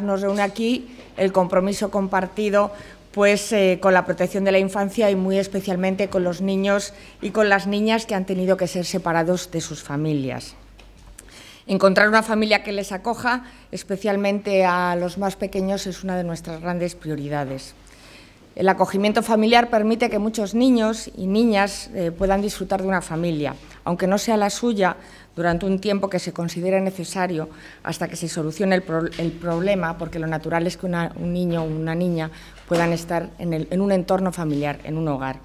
Nos reúne aquí el compromiso compartido pues, eh, con la protección de la infancia y muy especialmente con los niños y con las niñas que han tenido que ser separados de sus familias. Encontrar una familia que les acoja, especialmente a los más pequeños, es una de nuestras grandes prioridades. El acogimiento familiar permite que muchos niños y niñas eh, puedan disfrutar de una familia aunque no sea la suya, durante un tiempo que se considere necesario hasta que se solucione el, problema, porque lo natural es que un niño o una niña puedan estar en un entorno familiar, en un hogar.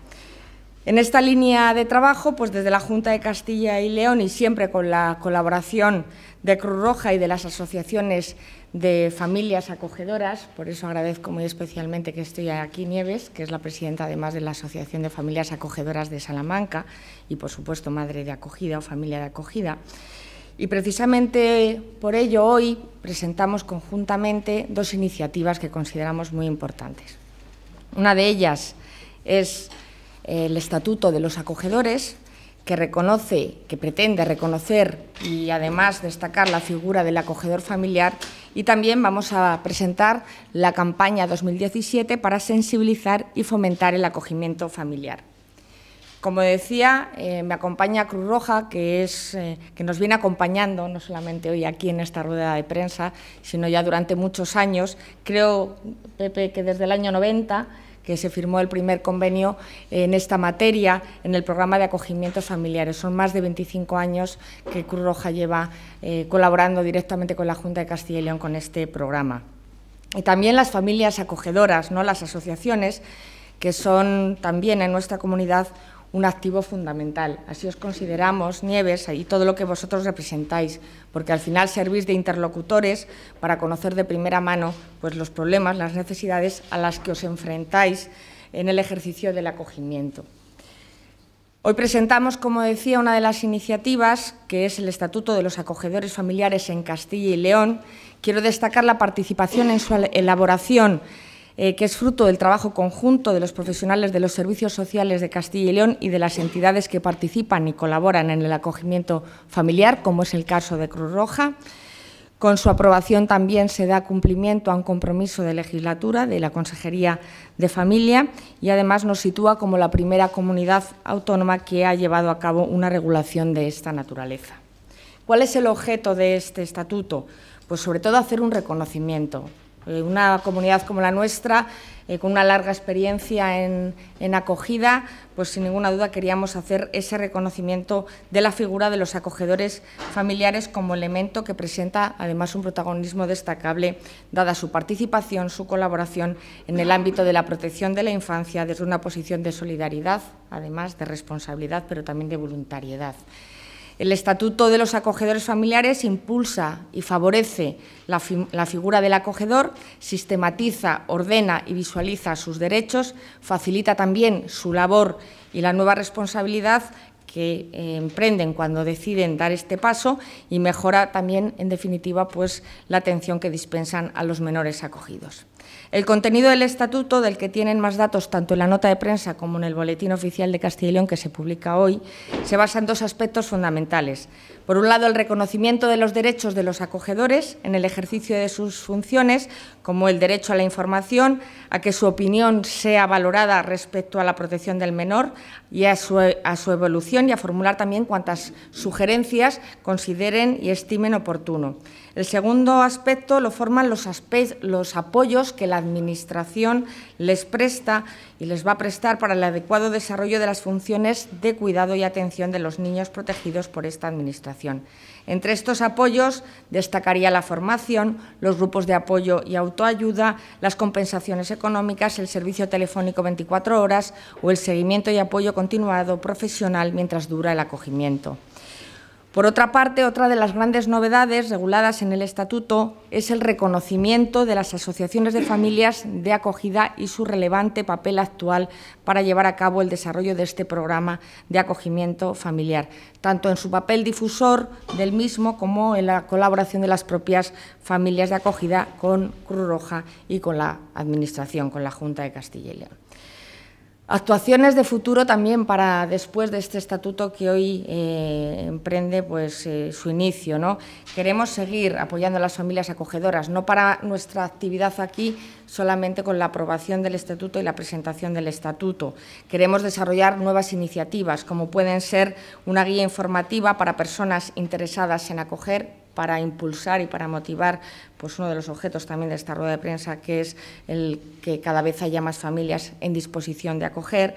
En esta línea de trabajo, pues desde la Junta de Castilla y León y siempre con la colaboración de Cruz Roja y de las asociaciones de familias acogedoras, por eso agradezco muy especialmente que estoy aquí Nieves, que es la presidenta además de la Asociación de Familias Acogedoras de Salamanca y por supuesto madre de acogida o familia de acogida. Y precisamente por ello hoy presentamos conjuntamente dos iniciativas que consideramos muy importantes. Una de ellas es el Estatuto de los Acogedores, que reconoce, que pretende reconocer y además destacar la figura del acogedor familiar y también vamos a presentar la campaña 2017 para sensibilizar y fomentar el acogimiento familiar. Como decía, eh, me acompaña Cruz Roja, que, es, eh, que nos viene acompañando, no solamente hoy aquí en esta rueda de prensa, sino ya durante muchos años. Creo, Pepe, que desde el año 90 que se firmó el primer convenio en esta materia en el programa de acogimientos familiares. Son más de 25 años que Cruz Roja lleva eh, colaborando directamente con la Junta de Castilla y León con este programa. Y también las familias acogedoras, ¿no? las asociaciones, que son también en nuestra comunidad un activo fundamental. Así os consideramos, Nieves, y todo lo que vosotros representáis, porque al final servís de interlocutores para conocer de primera mano pues, los problemas, las necesidades a las que os enfrentáis en el ejercicio del acogimiento. Hoy presentamos, como decía, una de las iniciativas, que es el Estatuto de los Acogedores Familiares en Castilla y León. Quiero destacar la participación en su elaboración eh, que es fruto del trabajo conjunto de los profesionales de los servicios sociales de Castilla y León y de las entidades que participan y colaboran en el acogimiento familiar, como es el caso de Cruz Roja. Con su aprobación también se da cumplimiento a un compromiso de legislatura de la Consejería de Familia y además nos sitúa como la primera comunidad autónoma que ha llevado a cabo una regulación de esta naturaleza. ¿Cuál es el objeto de este estatuto? Pues sobre todo hacer un reconocimiento eh, una comunidad como la nuestra, eh, con una larga experiencia en, en, acogida, pues sin ninguna duda queríamos hacer ese reconocimiento de la figura de los acogedores familiares como elemento que presenta además un protagonismo destacable, dada su participación, su colaboración en el ámbito de la protección de la infancia desde una posición de solidaridad, además de responsabilidad, pero también de voluntariedad. El Estatuto de los Acogedores Familiares impulsa y favorece la, figura del acogedor, sistematiza, ordena y visualiza sus derechos, facilita también su labor y la nueva responsabilidad que eh, emprenden cuando deciden dar este paso y mejora también, en definitiva, pues, la atención que dispensan a los menores acogidos. El contenido del estatuto, del que tienen más datos tanto en la nota de prensa como en el boletín oficial de Castilla y León que se publica hoy, se basa en dos aspectos fundamentales. Por un lado, el reconocimiento de los derechos de los acogedores en el ejercicio de sus funciones, como el derecho a la información, a que su opinión sea valorada respecto a la protección del menor y a su, evolución y a formular también cuantas sugerencias consideren y estimen oportuno. El segundo aspecto lo forman los, los apoyos que la Administración les presta y les va a prestar para el adecuado desarrollo de las funciones de cuidado y atención de los niños protegidos por esta Administración. Entre estos apoyos destacaría la formación, los grupos de apoyo y autoayuda, las compensaciones económicas, el servicio telefónico 24 horas o el seguimiento y apoyo continuado profesional mientras dura el acogimiento. Por otra parte, otra de las grandes novedades reguladas en el Estatuto es el reconocimiento de las asociaciones de familias de acogida y su relevante papel actual para llevar a cabo el desarrollo de este programa de acogimiento familiar, tanto en su papel difusor del mismo como en la colaboración de las propias familias de acogida con Cruz Roja y con la Administración, con la Junta de Castilla y León. Actuaciones de futuro también para después de este estatuto que hoy eh, emprende pues, eh, su inicio. Queremos seguir apoyando a las familias acogedoras, no para nuestra actividad aquí solamente con la aprobación del estatuto y la presentación del estatuto. Queremos desarrollar nuevas iniciativas, como pueden ser una guía informativa para personas interesadas en acoger para impulsar y para motivar pues uno de los objetos también de esta rueda de prensa, que es el que cada vez haya más familias en disposición de acoger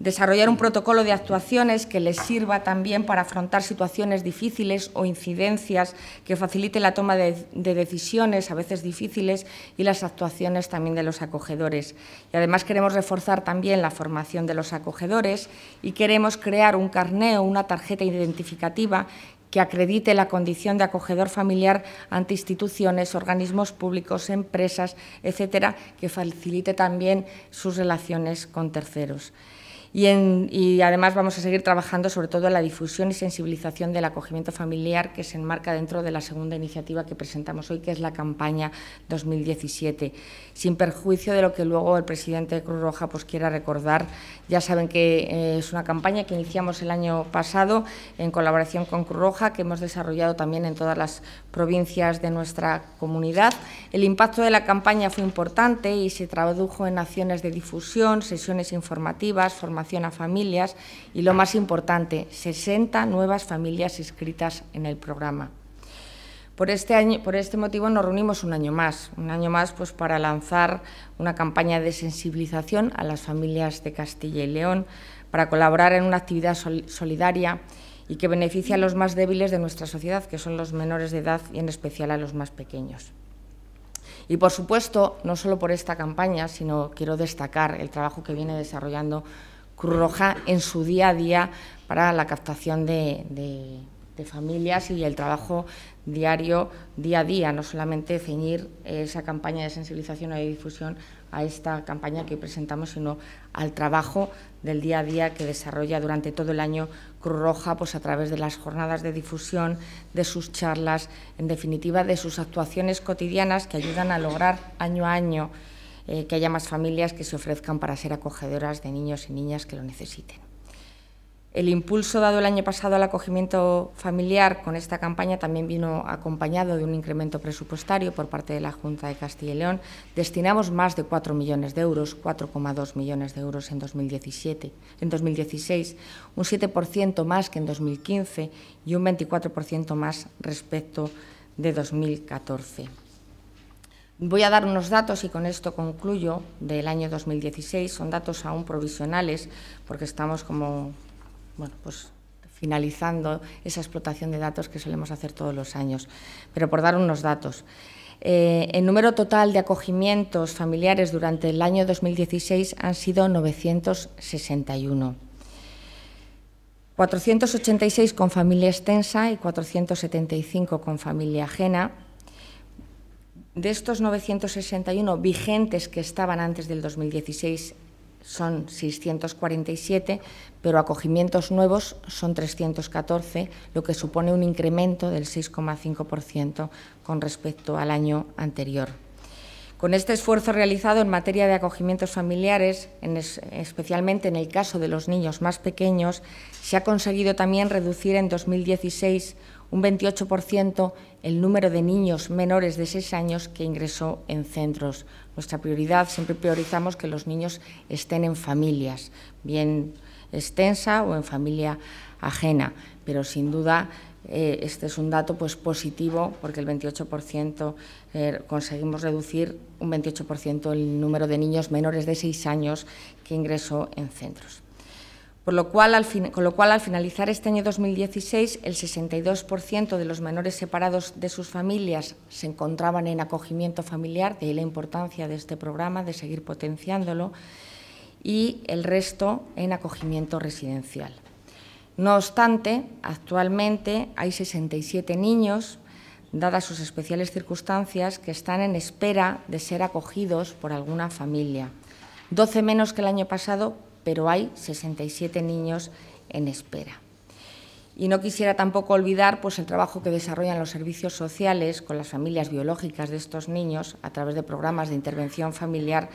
desarrollar un protocolo de actuaciones que les sirva también para afrontar situaciones difíciles o incidencias, que facilite la toma de, decisiones, a veces difíciles, y las actuaciones también de los acogedores. Y además queremos reforzar también la formación de los acogedores y queremos crear un carneo, una tarjeta identificativa que acredite la condición de acogedor familiar ante instituciones, organismos públicos, empresas, etcétera, que facilite también sus relaciones con terceros. Y, además vamos a seguir trabajando sobre todo en la difusión y sensibilización del acogimiento familiar que se enmarca dentro de la segunda iniciativa que presentamos hoy, que es la campaña 2017. Sin perjuicio de lo que luego el presidente de Cruz Roja pues, quiera recordar, ya saben que eh, es una campaña que iniciamos el año pasado en colaboración con Cruz Roja, que hemos desarrollado también en todas las provincias de nuestra comunidad. El impacto de la campaña fue importante y se tradujo en acciones de difusión, sesiones informativas, formación a familias y, lo más importante, 60 nuevas familias inscritas en el programa. Por este, año, por este motivo nos reunimos un año más, un año más pues, para lanzar una campaña de sensibilización a las familias de Castilla y León, para colaborar en una actividad solidaria y que beneficia a los más débiles de nuestra sociedad, que son los menores de edad y en especial a los más pequeños. Y por supuesto, no solo por esta campaña, sino quiero destacar el trabajo que viene desarrollando Cruz Roja en su día a día para la captación de, familias y el trabajo diario, día a día, no solamente ceñir esa campaña de sensibilización o de difusión a esta campaña que presentamos, sino al trabajo del día a día que desarrolla durante todo el año Cruz Roja, pues a través de las jornadas de difusión, de sus charlas, en definitiva de sus actuaciones cotidianas que ayudan a lograr año a año eh, que haya más familias que se ofrezcan para ser acogedoras de niños y niñas que lo necesiten. El impulso dado el año pasado al acogimiento familiar con esta campaña también vino acompañado de un incremento presupuestario por parte de la Junta de Castilla y León. Destinamos más de 4 millones de euros, 4,2 millones de euros en, 2017, en 2016, un 7% más que en 2015 y un 24% más respecto de 2014. Voy a dar unos datos y con esto concluyo del año 2016. Son datos aún provisionales porque estamos como, bueno, pues finalizando esa explotación de datos que solemos hacer todos los años. Pero por dar unos datos. el eh, número total de acogimientos familiares durante el año 2016 han sido 961. 486 con familia extensa y 475 con familia ajena de estos 961 vigentes que estaban antes del 2016 son 647, pero acogimientos nuevos son 314, lo que supone un incremento del 6,5% con respecto al año anterior. Con este esfuerzo realizado en materia de acogimientos familiares, especialmente en el caso de los niños más pequeños, se ha conseguido también reducir en 2016 un 28% el número de niños menores de 6 años que ingresó en centros. Nuestra prioridad, siempre priorizamos que los niños estén en familias, bien extensa o en familia ajena, pero sin duda eh, este es un dato pues, positivo porque el 28% eh, conseguimos reducir un 28% el número de niños menores de 6 años que ingresó en centros lo cual, al con lo cual, al finalizar este año 2016, el 62% de los menores separados de sus familias se encontraban en acogimiento familiar, de ahí la importancia de este programa, de seguir potenciándolo, y el resto en acogimiento residencial. No obstante, actualmente hay 67 niños, dadas sus especiales circunstancias, que están en espera de ser acogidos por alguna familia, 12 menos que el año pasado, pero hay 67 niños en espera. Y no quisiera tampoco olvidar pues, el trabajo que desarrollan los servicios sociales con las familias biológicas de estos niños a través de programas de intervención familiar,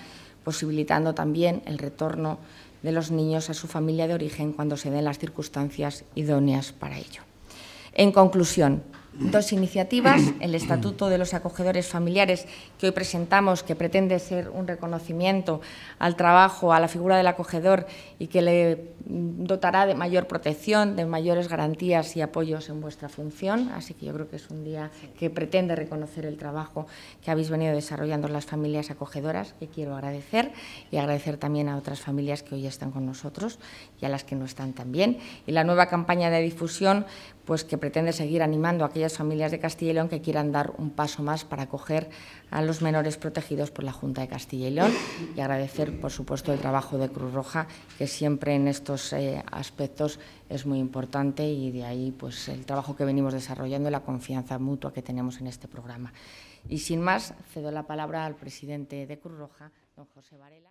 posibilitando también el retorno de los niños a su familia de origen cuando se den las circunstancias idóneas para ello. En conclusión, dos iniciativas, el Estatuto de los Acogedores Familiares que hoy presentamos, que pretende ser un reconocimiento al trabajo, a la figura del acogedor y que le dotará de mayor protección, de mayores garantías y apoyos en vuestra función. Así que yo creo que es un día que pretende reconocer el trabajo que habéis venido desarrollando las familias acogedoras, que quiero agradecer y agradecer también a otras familias que hoy están con nosotros y a las que no están también. Y la nueva campaña de difusión pues que pretende seguir animando a aquellas familias de Castilla y León que quieran dar un paso más para acoger a los menores protegidos por la Junta de Castilla y León y agradecer, por supuesto, el trabajo de Cruz Roja, que siempre en estos eh, aspectos es muy importante y de ahí pues el trabajo que venimos desarrollando y la confianza mutua que tenemos en este programa. Y sin más, cedo la palabra al presidente de Cruz Roja, don José Varela.